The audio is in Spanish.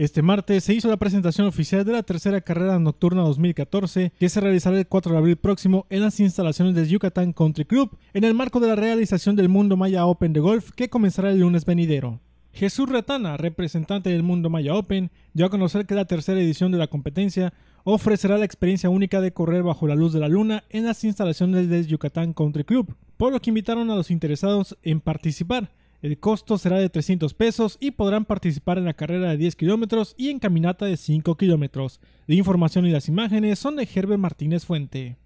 Este martes se hizo la presentación oficial de la tercera carrera nocturna 2014 que se realizará el 4 de abril próximo en las instalaciones del Yucatán Country Club en el marco de la realización del Mundo Maya Open de Golf que comenzará el lunes venidero. Jesús Retana, representante del Mundo Maya Open, dio a conocer que la tercera edición de la competencia ofrecerá la experiencia única de correr bajo la luz de la luna en las instalaciones del Yucatán Country Club, por lo que invitaron a los interesados en participar, el costo será de 300 pesos y podrán participar en la carrera de 10 kilómetros y en caminata de 5 kilómetros. La información y las imágenes son de Gerber Martínez Fuente.